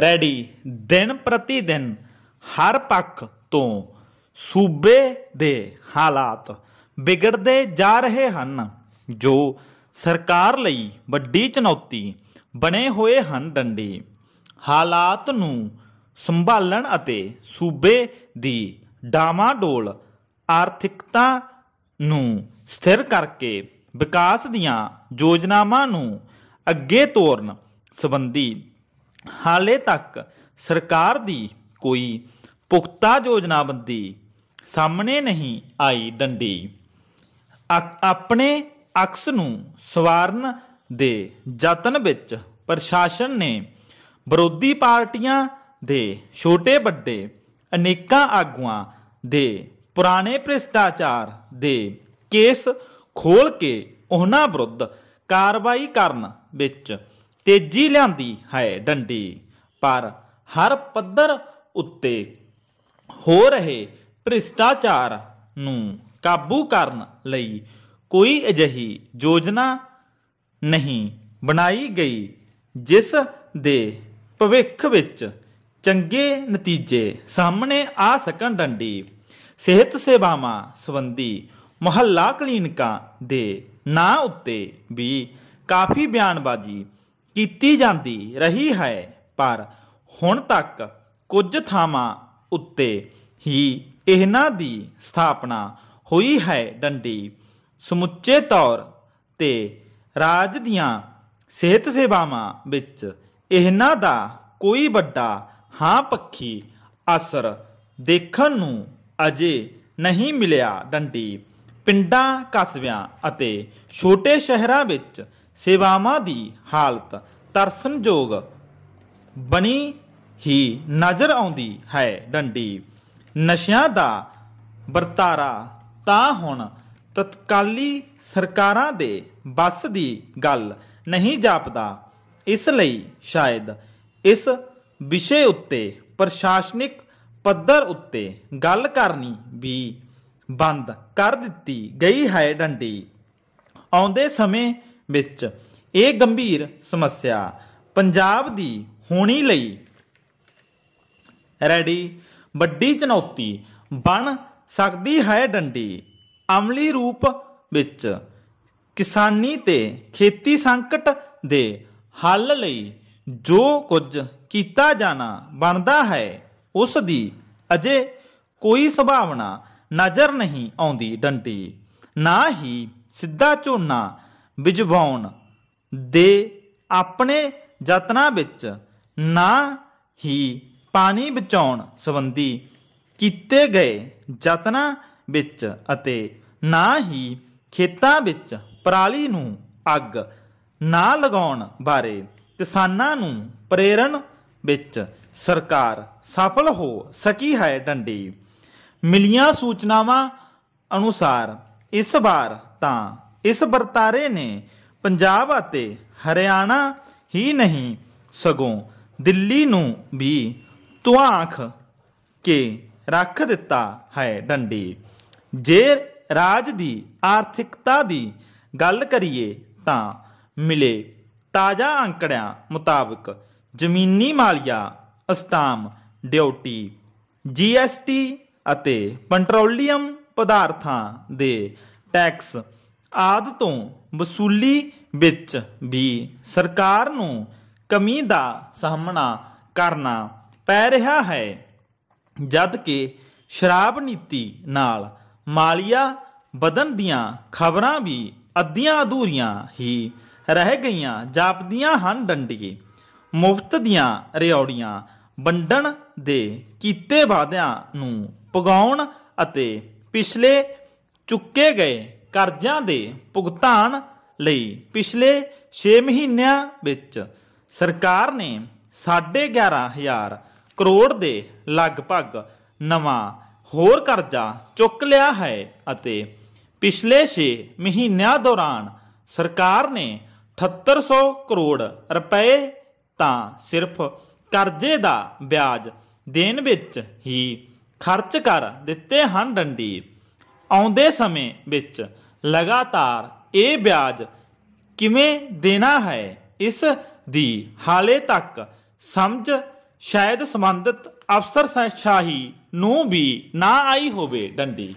ready ਦਿਨ ਪ੍ਰਤੀ ਦਿਨ ਹਰ ਪੱਖ ਤੋਂ ਸੂਬੇ ਦੇ ਹਾਲਾਤ ਵਿਗੜਦੇ ਜਾ ਰਹੇ ਹਨ ਜੋ ਸਰਕਾਰ ਲਈ ਵੱਡੀ ਚੁਣੌਤੀ ਬਣੇ ਹੋਏ ਹਨ ਡੰਡੀ ਹਾਲਾਤ ਨੂੰ ਸੰਭਾਲਣ ਅਤੇ ਸੂਬੇ ਦੀ ਡਾਮਾਡੋਲ ਆਰਥਿਕਤਾ ਨੂੰ ਸਥਿਰ ਕਰਕੇ ਵਿਕਾਸ ਦੀਆਂ ਯੋਜਨਾਵਾਂ ਨੂੰ ਅੱਗੇ ਤੋਰਨ ਸੰਬੰਧੀ ਹਾਲੇ ਤੱਕ ਸਰਕਾਰ ਦੀ ਕੋਈ ਪੁਖਤਾ ਯੋਜਨਾਬੰਦੀ ਸਾਹਮਣੇ ਨਹੀਂ ਆਈ ਡੰਡੀ ਆਪਣੇ ਅਕਸ ਨੂੰ ਸਵਾਰਨ ਦੇ ਯਤਨ ਵਿੱਚ ਪ੍ਰਸ਼ਾਸਨ ਨੇ ਵਿਰੋਧੀ ਪਾਰਟੀਆਂ ਦੇ ਛੋਟੇ ਵੱਡੇ ਅਨੇਕਾਂ ਆਗੂਆਂ ਦੇ ਪੁਰਾਣੇ ਭ੍ਰਿਸ਼ਟਾਚਾਰ ਦੇ ਕੇਸ ਖੋਲ ਕੇ ਉਹਨਾਂ ਵਿਰੁੱਧ ਕਾਰਵਾਈ ਕਰਨ ਵਿੱਚ ਤੇਜ਼ੀ ਲਿਆਂਦੀ ਹੈ ਡੰਡੀ ਪਰ ਹਰ ਪੱਧਰ ਉੱਤੇ ਹੋ ਰਹੇ ਭ੍ਰਿਸ਼ਟਾਚਾਰ ਨੂੰ ਕਾਬੂ ਕਰਨ ਲਈ ਕੋਈ ਅਜਿਹੀ ਯੋਜਨਾ ਨਹੀਂ ਬਣਾਈ ਗਈ ਜਿਸ ਦੇ ਭਵਿੱਖ ਵਿੱਚ ਚੰਗੇ ਨਤੀਜੇ ਸਾਹਮਣੇ ਆ ਸਕਣ ਡੰਡੀ ਸਿਹਤ ਸੇਵਾਵਾਂ ਸੰਬੰਧੀ ਮਹੱਲਾ ਕਲੀਨਿਕਾਂ ਦੇ ਨਾਂ ਉੱਤੇ ਵੀ ਕਾਫੀ ਬਿਆਨਬਾਜ਼ੀ ਕੀਤੀ ਜਾਂਦੀ ਰਹੀ ਹੈ ਪਰ ਹੁਣ ਤੱਕ ਕੁਝ ਥਾਵਾਂ ਉੱਤੇ ਹੀ ਇਹਨਾਂ ਦੀ ਸਥਾਪਨਾ ਹੋਈ ਹੈ ਡੰਡੀ ਸਮੁੱਚੇ ਤੌਰ ਤੇ ਰਾਜ ਦੀਆਂ ਸਿਹਤ ਸੇਵਾਵਾਂ ਵਿੱਚ ਇਹਨਾਂ ਦਾ ਕੋਈ ਵੱਡਾ ਹਾਂ ਪੱਖੀ ਅਸਰ ਦੇਖਣ ਨੂੰ ਅਜੇ ਨਹੀਂ ਮਿਲਿਆ ਡੰਡੀ ਪਿੰਡਾਂ ਕਸਬਿਆਂ ਅਤੇ ਛੋਟੇ ਸ਼ਹਿਰਾਂ ਵਿੱਚ ਸੇਵਾਵਾਂ ਦੀ ਹਾਲਤ ਤਰਸਨਯੋਗ ਬਣੀ ਹੀ ਨਜ਼ਰ ਆਉਂਦੀ ਹੈ ਡੰਡੀ ਨਸ਼ਿਆਂ ਦਾ ਵਰਤਾਰਾ ਤਾਂ ਹੁਣ ਤਤਕਾਲੀ ਸਰਕਾਰਾਂ ਦੇ ਬਸ ਦੀ ਗੱਲ ਨਹੀਂ ਜਾਪਦਾ ਇਸ ਲਈ ਸ਼ਾਇਦ ਇਸ ਵਿਸ਼ੇ ਉੱਤੇ ਪ੍ਰਸ਼ਾਸਨਿਕ ਪੱਧਰ ਉੱਤੇ ਗੱਲ ਕਰਨੀ ਵੀ ਬੰਦ ਕਰ ਦਿੱਤੀ ਗਈ ਹੈ ਡੰਡੀ ਆਉਂਦੇ ਸਮੇਂ ਵਿੱਚ ਇਹ ਗੰਭੀਰ ਸਮੱਸਿਆ ਪੰਜਾਬ ਦੀ ਹੋਣੀ ਲਈ ਰੈਡੀ ਵੱਡੀ ਚੁਣੌਤੀ ਬਣ ਸਕਦੀ ਹੈ ਡੰਡੀ ਅਮਲੀ ਰੂਪ ਵਿੱਚ ਕਿਸਾਨੀ ਤੇ ਖੇਤੀ ਸੰਕਟ ਦੇ ਹੱਲ ਲਈ ਜੋ ਕੁਝ ਕੀਤਾ ਜਾਣਾ ਬਣਦਾ ਹੈ ਉਸ ਦੀ ਅਜੇ ਕੋਈ ਸੰਭਾਵਨਾ ਨਜ਼ਰ ਨਹੀਂ ਆਉਂਦੀ ਡੰਡੀ ਨਾ ਹੀ ਸਿੱਧਾ ਝੋਨਾ ਬਿਜਵਾਉਣ ਦੇ ਆਪਣੇ ਯਤਨਾਂ ਵਿੱਚ ਨਾ ਹੀ ਪਾਣੀ ਬਚਾਉਣ ਸੰਬੰਧੀ ਕੀਤੇ ਗਏ ਯਤਨਾਂ ਵਿੱਚ ਅਤੇ ਨਾ ਹੀ ਖੇਤਾਂ ਵਿੱਚ ਪਰਾਲੀ ਨੂੰ ਅੱਗ ਨਾ ਲਗਾਉਣ ਬਾਰੇ ਕਿਸਾਨਾਂ ਨੂੰ ਪ੍ਰੇਰਣ ਵਿੱਚ ਸਰਕਾਰ ਸਫਲ ਹੋ ਸਕੀ ਹੈ ਡੰਡੀ ਮਿਲੀਆਂ ਸੂਚਨਾਵਾਂ ਅਨੁਸਾਰ ਇਸ ਵਾਰ ਤਾਂ ਇਸ ਵਰਤਾਰੇ ਨੇ ਪੰਜਾਬ ਅਤੇ ਹਰਿਆਣਾ ਹੀ ਨਹੀਂ ਸਗੋਂ ਦਿੱਲੀ ਨੂੰ ਵੀ ਤੁਆਖ ਕੇ ਰੱਖ ਦਿੱਤਾ ਹੈ ਡੰਡੀ ਜੇ ਰਾਜ ਦੀ ਆਰਥਿਕਤਾ ਦੀ ਗੱਲ ਕਰੀਏ ਤਾਂ ਮਿਲੇ ਤਾਜ਼ਾ ਅੰਕੜਿਆਂ ਮੁਤਾਬਕ ਜ਼ਮੀਨੀ ਮਾਲੀਆ ਅਸਤਾਮ ਡਿਊਟੀ ਜੀਐਸਟੀ ਅਤੇ ਪੈਟਰੋਲੀਅਮ ਪਦਾਰਥਾਂ ਦੇ ਟੈਕਸ ਆਦ ਤੋਂ ਵਸੂਲੀ ਵਿੱਚ ਵੀ ਸਰਕਾਰ ਨੂੰ ਕਮੀ ਦਾ ਸਾਹਮਣਾ ਕਰਨਾ ਪੈ ਰਿਹਾ ਹੈ ਜਦ ਕਿ ਸ਼ਰਾਬ ਨੀਤੀ ਨਾਲ ਮਾਲੀਆ ਵਧਣ ਦੀਆਂ ਖਬਰਾਂ ਵੀ ਅੱਧੀਆਂ ਅਧੂਰੀਆਂ ਹੀ ਰਹਿ ਗਈਆਂ ਜਾਪਦੀਆਂ ਹਨ ਡੰਡੀਏ ਮੁਫਤ ਦੀਆਂ ਰਿਓੜੀਆਂ ਵੰਡਣ ਦੇ ਕੀਤੇ ਵਾਅਦਿਆਂ ਨੂੰ ਪਗਾਉਣ ਅਤੇ ਪਿਛਲੇ ਚੁੱਕੇ ਗਏ ਕਰਜ਼ਿਆਂ ਦੇ ਭੁਗਤਾਨ ਲਈ ਪਿਛਲੇ 6 ਮਹੀਨਿਆਂ ਵਿੱਚ ਸਰਕਾਰ ਨੇ 11.5000 ਕਰੋੜ ਦੇ ਲਗਭਗ ਨਵਾਂ ਹੋਰ ਕਰਜ਼ਾ ਚੁੱਕ ਲਿਆ ਹੈ ਅਤੇ ਪਿਛਲੇ 6 ਮਹੀਨਿਆਂ ਦੌਰਾਨ ਸਰਕਾਰ ਨੇ 7800 ਕਰੋੜ ਰੁਪਏ ਤਾਂ ਸਿਰਫ ਕਰਜ਼ੇ ਦਾ ਵਿਆਜ ਦੇਣ ਵਿੱਚ ਹੀ ਖਰਚ ਕਰ ਦਿੱਤੇ ਹਨ ਡੰਡੀ ਆਉਂਦੇ ਸਮੇਂ ਵਿੱਚ ਲਗਾਤਾਰ ਇਹ ਵਿਆਜ ਕਿਵੇਂ ਦੇਣਾ ਹੈ ਇਸ ਦੀ ਹਾਲੇ ਤੱਕ ਸਮਝ ਸ਼ਾਇਦ ਸੰਬੰਧਿਤ ਅਫਸਰ ਸ਼ਾਹੀ ਨੂੰ ਵੀ ਨਾ ਆਈ ਹੋਵੇ ਡੰਡੀ